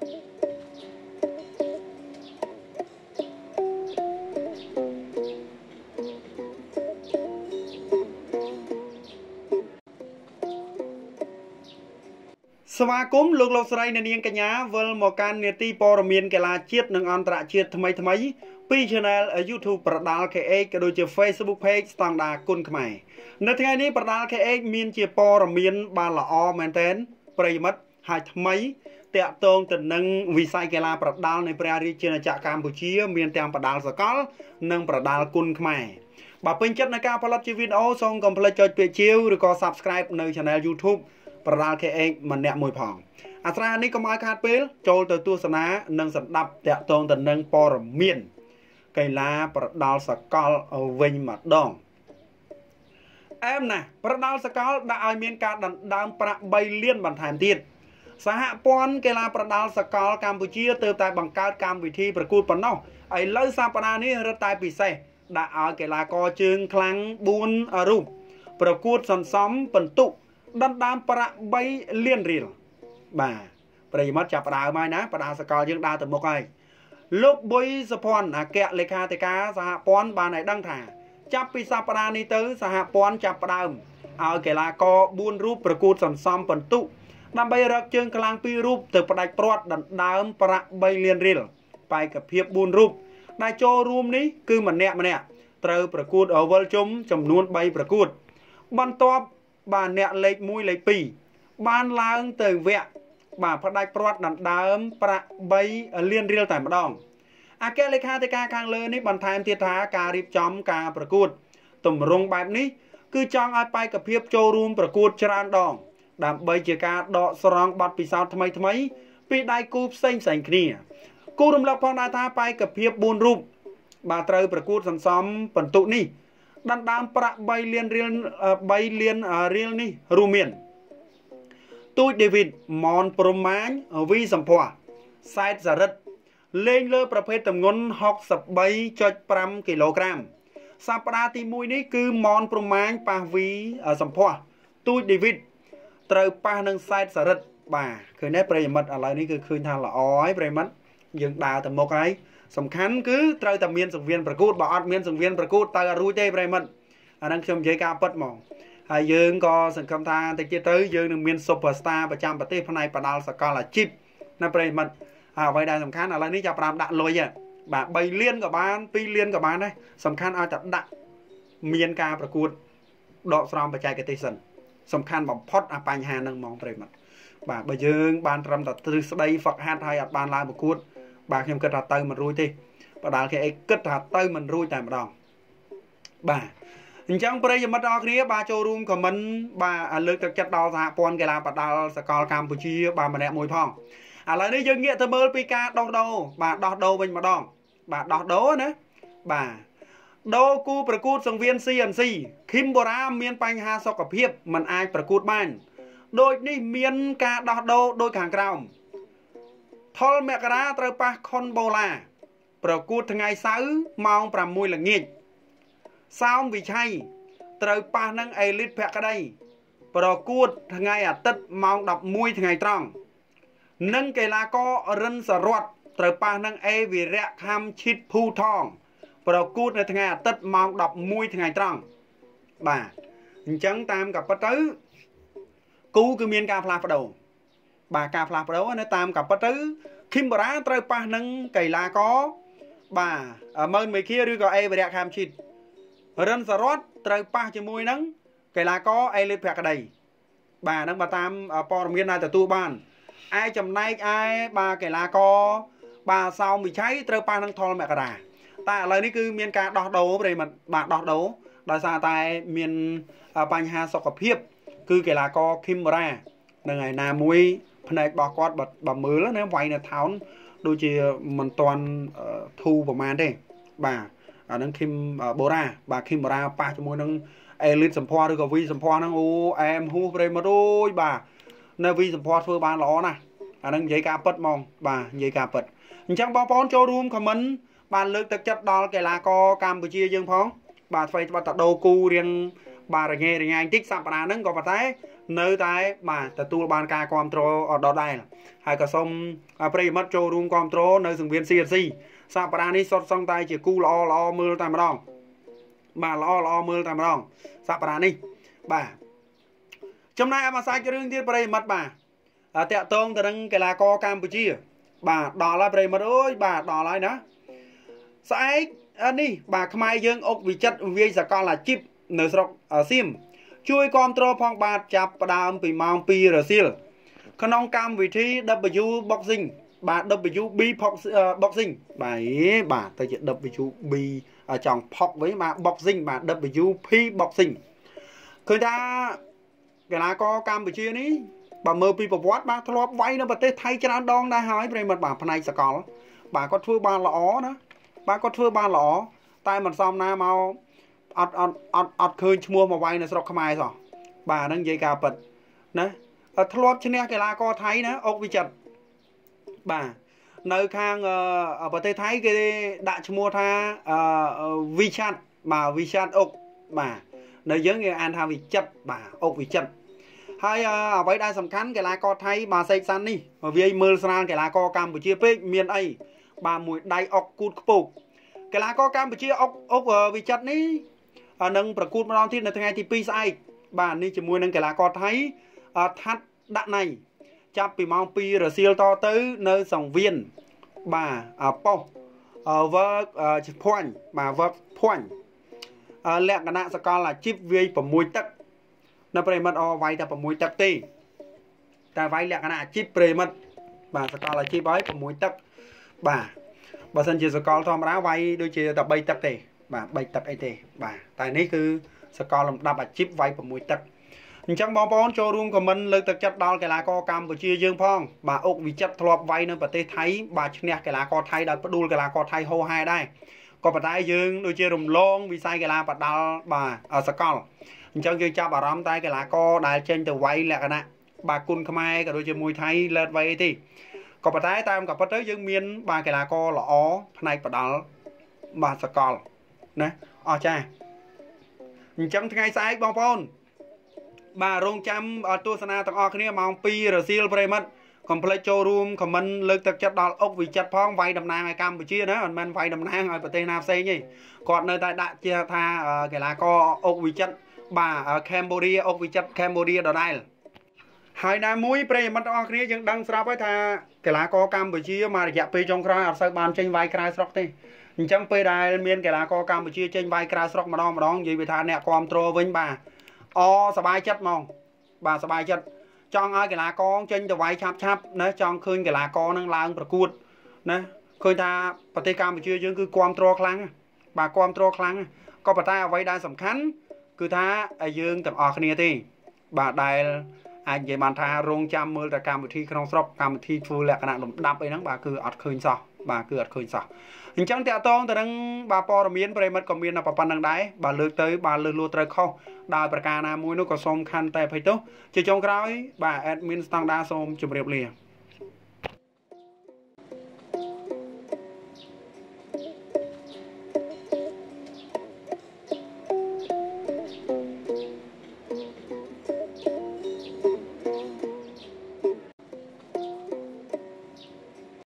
ស្វាគមន៍លោកលោកស្រីអ្នកនាងកញ្ញាវិលមកកាន់នេតិព័រមានកីឡាជាតិនិងអន្តរជាតិថ្មីថ្មី ពី Channel YouTube ប្រដាល់ KA ក៏ដូចជា Facebook Page ស្តង់ដាគុណខ្មែរនៅថ្ងៃនេះប្រដាល់ KA មានជាព័រមានបានល្អ មែនទែនប្រិមិត្តហើយថ្មីតាក់ទងទៅនឹងវិស័យកីឡាប្រដាល់នៃព្រះរាជាណាចក្រកម្ពុជា មានទាំងប្រដាល់សកលនិងប្រដាល់គុណខ្មែរបើពេញចិត្តនឹងការផលិតជាវីដេអូសូមកុំភ្លេចចុចពាក្យជាវឬក៏ Subscribe នៅ Channel YouTube ប្រដាល់ KX ម្នាក់មួយផងអាស្រ័យនេះកុំឲ្យខាតពេល ចូលទៅទស្សនានិងសម្ដាប់តាក់ទងទៅនឹងព័ត៌មានកីឡាប្រដាល់សកលវិញម្ដងអែមណាស់ប្រដាល់សកលដាក់ឲ្យមានការដណ្ដើមប្រាក់3លានបន្ថែមទៀតសហព័ន្ធកីឡាប្រដាល់សកលកម្ពុជាទើបតែបង្កើតកម្មវិធីប្រកួតប៉ុណ្ណោះឥឡូវសប្តាហ៍នេះរឹតតែពិសេសដាក់ឲ្យកីឡាករជើងខ្លាំង4រូបប្រកួតសន្សំពិន្ទុដណ្ដើមប្រាក់3លានរៀលបាទប្រិយមិត្តចាប់ផ្ដើមហើយណាបដាសកលយើងដើរទៅមុខហើយលោកប៊ុយសុភ័ណ្ឌអគ្គលេខាធិការសហព័ន្ធបានឲ្យដឹងថាចាប់ពីសប្តាហ៍នេះទៅសហព័ន្ធចាប់ផ្ដើមឲ្យកីឡាករ4រូបប្រកួតសន្សំពិន្ទុដើម្បីរកជើងកម្លាំង2រូបទៅផ្ដាច់ព្រាត់ដណ្ដើមប្រាក់3លានរៀលបេក្ខភាព4រូបដែលចូលរួមនេះគឺម្នាក់ម្នាក់ត្រូវប្រកួតអវលជុំចំនួន3ប្រកួតបន្ទាប់បាទអ្នកលេខ1លេខ2បានឡើងទៅវគ្គបាទផ្ដាច់ព្រាត់ដណ្ដើមប្រាក់3លានរៀលតែម្ដងអគ្គលេខាធិការខាងលើនេះបន្ថែមទៀតថាការរៀបចំការប្រកួតទម្រង់បែបនេះគឺចង់ឲ្យបេក្ខភាពចូលរួមប្រកួតច្រើនដងដើម្បីជាការដកស្រង់បទពិសោធន៍ថ្មីថ្មី ពីដៃគូផ្សេងផ្សេងគ្នាគូរំលឹកផងដែរថាបែកភាព4រូបបាទត្រូវប្រកួតសន្សំពិន្ទុនេះដណ្ដើមប្រាក់3លានរៀល3លានរៀលនេះរួមមានទូចដេវីតម៉នប្រមាញវីសំភ័សសែតសារិទ្ធលេងលើប្រភេទតម្ងន់63.5គីឡូក្រាមសប្តាហ៍ទី1នេះគឺម៉នប្រមាញប៉ះវីសំភ័សទូចដេវីតត្រូវប៉ះនឹងខ្សែសរិទ្ធបាទឃើញទេប្រិយមិត្តឥឡូវនេះគឺឃើញថាល្អហើយប្រិយមិត្តយើងដើរទៅមុខហើយសំខាន់គឺត្រូវតែមានសង្វៀនប្រកួតបើអត់មានសង្វៀនប្រកួតតើអត់រួចទេប្រិយមិត្តអាហ្នឹងខ្ញុំនិយាយការពិតហ្មងហើយយើងក៏សង្ឃឹមថាតិចទៀតទៅយើងនឹងមាន Superstar ប្រចាំប្រទេសផ្នែកបដាល់សកលអាជីពណាប្រិយមិត្តហើយអ្វីដែលសំខាន់ឥឡូវនេះចាប់ប្រាំដាក់លុយហ៎បាទ3លានក៏បាន2លានក៏បានដែរសំខាន់ឲ្យតែដាក់មានការប្រកួតដកស្រង់បច្ចេកទេសសិនសំខាន់បំផុតអាបញ្ហានឹងហ្មងប្រិមត្តបាទបើយើងបានត្រឹមតែទ្រឹស្ដីហ្វឹកហាត់ហើយអត់បានឡើងប្រកួតបាទខ្ញុំគិតថាទៅមិនរួចទេបដាលគេអីគិតថាទៅមិនរួចតែម្ដងបាទអញ្ចឹងប្រិយមិត្តអរគ្នាបាទចូលរួមខមមិនបាទលើកទឹកចិត្តដល់សហព័ន្ធកីឡាបដាល់សកលកម្ពុជាបាទម្នាក់មួយផងឥឡូវនេះយើងងាកទៅមើលពីការដោះដូរបាទដោះដូរវិញម្ដងបាទដោះដូរណាបាទដូគូប្រកួតសង្វៀន CNC ឃីមបូរ៉ាមានបញ្ហាសុខភាពមិនអាចប្រកួតបាន ដូចនេះមានការដោះដូរដោយខាងក្រោមថុលមករាត្រូវប៉ះខុនបូឡា ប្រកួតថ្ងៃសៅរ៍ម៉ោង6ល្ងាចសោមវិឆ័យត្រូវប៉ះនឹងអេលីតភក្តី ប្រកួតថ្ងៃអាទិត្យម៉ោង11ថ្ងៃត្រង់និងកីឡាកររិនសរតត្រូវប៉ះនឹងអេវិរៈខំឈិតភូថងប្រកួតនៅថ្ងៃអាទិត្យម៉ោង11ថ្ងៃត្រង់បាទអញ្ចឹងតាមកាពិតទៅគូគឺមានការផ្លាស់ប្ដូរបាទការផ្លាស់ប្ដូរនៅតាមកាពិតទៅឃីមបារ៉ាត្រូវប៉ះនឹងកីឡាករបាទម៉ឺនមេឃាឬក៏អេវរៈខាមឈីតរិនសរតត្រូវប៉ះជាមួយនឹងកីឡាករអេលីតប្រក្តីបាទហ្នឹងបើតាមព័ត៌មានដែលទទួលបានឯចំណែកឯបាទកីឡាករបាទសោមវិជ័យត្រូវប៉ះនឹងថលមករាតែឥឡូវនេះគឺមានការដោះដូរប្រិមត្តបាទដោះដូរដោយសារតែមានបញ្ហាសុខភាព គឺកីឡាករឃីមរ៉ានឹងឯណាមួយ ផ្នែករបស់គាត់បើមើលណាវាយនៅថោនដូចជាមិនតាន់ធូរប្រហែលទេបាទអានឹងឃីមបូរ៉ាបាទឃីមបូរ៉ាប៉ះជាមួយនឹងអេលីតសម្ភារឬក៏វីសម្ភារហ្នឹងអូអែមហ៊ូប្រិមត្តអូយបាទនៅវីសម្ភារធ្វើបានល្អណាស់អានឹងនិយាយការពិតហ្មងបាទនិយាយការពិតអញ្ចឹងបងប្អូនចូលរួមខមមិនបានលើកទឹកចិត្តដល់កីឡាករកម្ពុជាយើងផង បាទអ្វីត្បិតតដូគូរៀងបាទរញ៉េរញ៉ៃតិចសប្តាហ៍ហ្នឹងក៏ប៉ុន្តែនៅតែបាទទទួលបានការគ្រប់គ្រងអត់ដល់ដែរហើយក៏សូមប្រិយមិត្តចូលរួមគ្រប់គ្រងនៅសង្វៀន CNC សប្តាហ៍នេះសុទ្ធសឹងតែជាគូល្អល្អមើលតែម្ដងបាទល្អល្អមើលតែម្ដងសប្តាហ៍នេះបាទចំណែកអាមាសាច់រឿងទៀតប្រិយមិត្តបាទតាក់ទងទៅនឹងកីឡាករកម្ពុជា បាទដល់ហើយប្រិយមិត្តអើយបាទដល់ហើយណាស្អែកនេះបាទខ្មែរយើងអុកវិចិត្រវាយសកលអាជីពនៅស្រុកសៀមជួយគ្រប់គ្រងផងបាទចាប់ផ្ដើមពីម៉ោង2រសៀលក្នុងកម្មវិធី W Boxing បាទ WB Boxing បាទអេបាទទៅជា WB ចង់ផុកវិញបាទ Boxing បាទ WP Boxing ឃើញថាកីឡាករកម្ពុជានេះបើមើលពីប្រវត្តិបាទធ្លាប់វាយនៅប្រទេសថៃច្រើនដងដែរហើយប្រិមត្តបាទផ្នែកសកលបាទគាត់ធ្វើបានល្អណាបាទគាត់ធ្វើបានល្អតែមិនសមណាមកអត់អត់អត់អត់ឃើញឈ្មោះមកវាយនៅស្រុកខ្មែរសោះបាទហ្នឹងនិយាយការពិតណាធ្លាប់ឈ្នះកីឡាករថៃណាអុកវិចិត្របាទនៅខាងប្រទេសថៃគេដាក់ឈ្មោះថាវិឆាត់បាទវិឆាត់អុកបាទនៅយើងគេអានថាវិចិត្របាទអុកវិចិត្រហើយអ្វីដែលសំខាន់កីឡាករថៃបាទសេកសាន់នេះវាយមើលស្រាលកីឡាករកម្ពុជាពេកមានអីក្បាលមួយដៃអុកគូតខ្ពស់កីឡាករកម្ពុជាអុកអុកវិចិត្រនេះនឹងប្រកួតម្ដងទៀតនៅថ្ងៃទី2ស្អែកបាទនេះជាមួយនឹងកីឡាករថៃថាត់ដាក់ណៃចាប់ពីម៉ោង2រសៀលតទៅនៅសង្វៀនបាទប៉ុស work ជាភ័ញបាទ work ភ័ញលក្ខណៈសកលអាជីពវាយ6ទឹកនៅប្រិមិត្តអវាយតែ6ទឹកទេតែវាយលក្ខណៈអាជីពប្រិមិត្តបាទសកលអាជីពហើយ6ទឹកបាទបើសិនជាសកលធម្មតាវាយដូចជាតែ3ទឹកទេបាទ3ទឹកអីទេបាទតែនេះគឺសកលលំដាប់អាជីពវាយ6ទឹកអញ្ចឹងបងប្អូនចូលរួមខមមិនលើកទឹកចិត្តដល់កីឡាករកម្ពុជាយើងផងបាទអុកវិចិត្រធ្លាប់វាយនៅប្រទេសថៃបាទឈ្នះកីឡាករថៃដោយផ្ដួលកីឡាករថៃហោហែដែរក៏ប៉ុន្តែយើងដូចជារំលងវិស័យកីឡាបដាល់បាទសកលអញ្ចឹងយើងចាប់អារម្មណ៍តែកីឡាករដែលចេញទៅវាយលក្ខណៈបាទគុណខ្មែរក៏ដូចជាមួយថៃលើតវាយទេក៏ប៉ុន្តែតាមក៏ប៉ុន្តែយើងមានបាទកីឡាករល្អផ្នែកផ្ដាល់បាទសកលណាអស្ចារ្យអញ្ចឹងថ្ងៃស្អែកបងប្អូនបាទរងចាំទស្សនាទាំងអស់គ្នាម៉ោង2រសៀលប្រិមិត្តកុំភ្លេចចូលរួមខមមិនលើកទឹកចិត្តដល់អុកវិចិត្រផងវាយតំណាងឲ្យកម្ពុជាណាមិនមែនវាយតំណាងឲ្យប្រទេសណាផ្សេងទេគាត់នៅតែដាក់ជាថាកីឡាករអុកវិចិត្របាទកម្ពុជាអុកវិចិត្រកម្ពុជាដដែលហើយណាមួយប្រិយមិត្តអស់គ្នាយើងដឹងស្រាប់ហើយថាកីឡាករកម្ពុជាមករយៈពេលចុងក្រោយអត់សូវបានចេញវាយក្រៅស្រុកទេអញ្ចឹងពេលដែលមានកីឡាករកម្ពុជាចេញវាយក្រៅស្រុកម្ដងម្ដងនិយាយវាថាអ្នកគ្រប់គ្រងវិញបាទអសบายចិត្តហ្មងបាទសบายចិត្តចង់ឲ្យកីឡាករចេញទៅវាយឆាប់ឆាប់ណាចង់ឃើញកីឡាករនឹងឡើងប្រកួតណាឃើញថាប្រទេសកម្ពុជាយើងគឺគ្រប់គ្រងខ្លាំងបាទគ្រប់គ្រងខ្លាំងក៏ប៉ុន្តែអ្វីដែលសំខាន់គឺថាឲ្យយើងទាំងអស់គ្នាទេបាទដែលអាចនិយាយបានថារងចាំមើលតែកម្មវិធីក្នុងស្រុកកម្មវិធីធ្វើលក្ខណៈលំដាប់អីហ្នឹងបាទគឺអត់ឃើញសោះបាទគឺអត់ឃើញសោះអញ្ចឹងតាក់តងទៅនឹងបាទព័ត៌មានប្រិមិត្តក៏មានប៉ុណ្ណឹងដែរបាទលើកទៅបាទលើលួត្រូវខុសដោយប្រការណាមួយនោះក៏សូមខន្តីអភ័យទោសជាចុងក្រោយបាទ admin ស្តង់ដាសូមជម្រាបលា